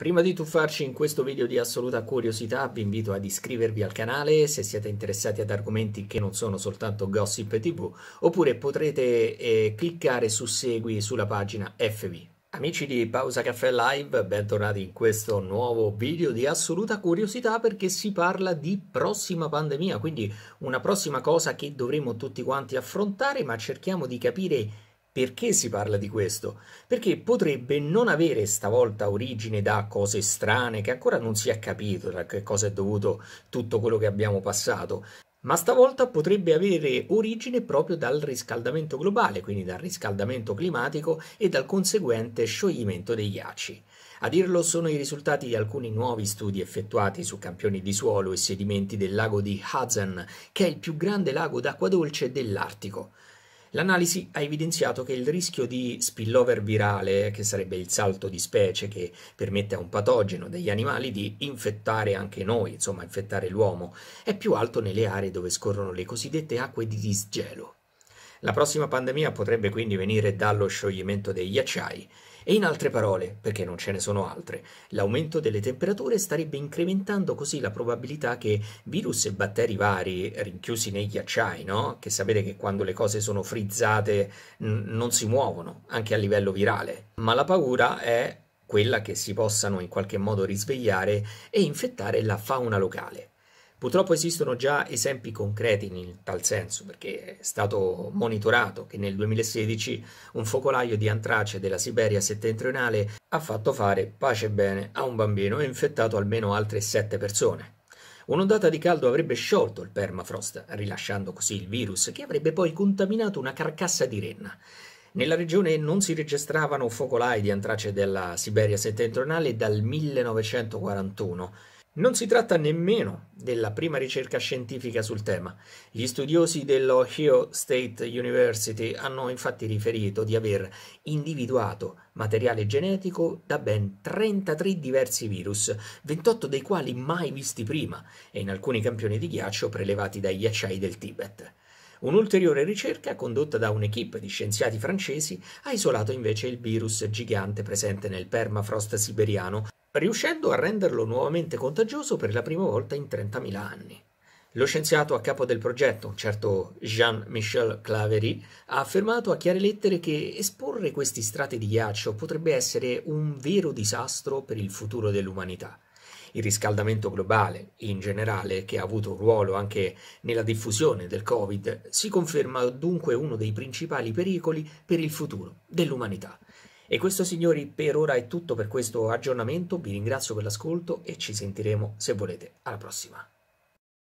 Prima di tuffarci in questo video di assoluta curiosità vi invito ad iscrivervi al canale se siete interessati ad argomenti che non sono soltanto gossip tv oppure potrete eh, cliccare su segui sulla pagina FV. Amici di Pausa Caffè Live, bentornati in questo nuovo video di assoluta curiosità perché si parla di prossima pandemia, quindi una prossima cosa che dovremo tutti quanti affrontare, ma cerchiamo di capire perché si parla di questo? Perché potrebbe non avere stavolta origine da cose strane che ancora non si è capito da che cosa è dovuto tutto quello che abbiamo passato, ma stavolta potrebbe avere origine proprio dal riscaldamento globale, quindi dal riscaldamento climatico e dal conseguente scioglimento dei ghiacci. A dirlo sono i risultati di alcuni nuovi studi effettuati su campioni di suolo e sedimenti del lago di Hudson, che è il più grande lago d'acqua dolce dell'Artico. L'analisi ha evidenziato che il rischio di spillover virale, che sarebbe il salto di specie che permette a un patogeno degli animali di infettare anche noi, insomma infettare l'uomo, è più alto nelle aree dove scorrono le cosiddette acque di disgelo. La prossima pandemia potrebbe quindi venire dallo scioglimento dei ghiacciai. E in altre parole, perché non ce ne sono altre, l'aumento delle temperature starebbe incrementando così la probabilità che virus e batteri vari rinchiusi nei ghiacciai, no? Che sapete che quando le cose sono frizzate n- non si muovono, anche a livello virale. Ma la paura è quella che si possano in qualche modo risvegliare e infettare la fauna locale. Purtroppo esistono già esempi concreti in tal senso, perché è stato monitorato che nel 2016 un focolaio di antrace della Siberia settentrionale ha fatto fare pace e bene a un bambino e infettato almeno altre sette persone. Un'ondata di caldo avrebbe sciolto il permafrost, rilasciando così il virus, che avrebbe poi contaminato una carcassa di renna. Nella regione non si registravano focolai di antrace della Siberia settentrionale dal 1941 non si tratta nemmeno della prima ricerca scientifica sul tema. Gli studiosi dell'Ohio State University hanno infatti riferito di aver individuato materiale genetico da ben 33 diversi virus, 28 dei quali mai visti prima, e in alcuni campioni di ghiaccio prelevati dai ghiacciai del Tibet. Un'ulteriore ricerca condotta da un'equipe di scienziati francesi ha isolato invece il virus gigante presente nel permafrost siberiano riuscendo a renderlo nuovamente contagioso per la prima volta in 30.000 anni. Lo scienziato a capo del progetto, un certo Jean-Michel Clavery, ha affermato a chiare lettere che esporre questi strati di ghiaccio potrebbe essere un vero disastro per il futuro dell'umanità. Il riscaldamento globale, in generale, che ha avuto un ruolo anche nella diffusione del Covid, si conferma dunque uno dei principali pericoli per il futuro dell'umanità. E questo signori per ora è tutto per questo aggiornamento, vi ringrazio per l'ascolto e ci sentiremo se volete alla prossima.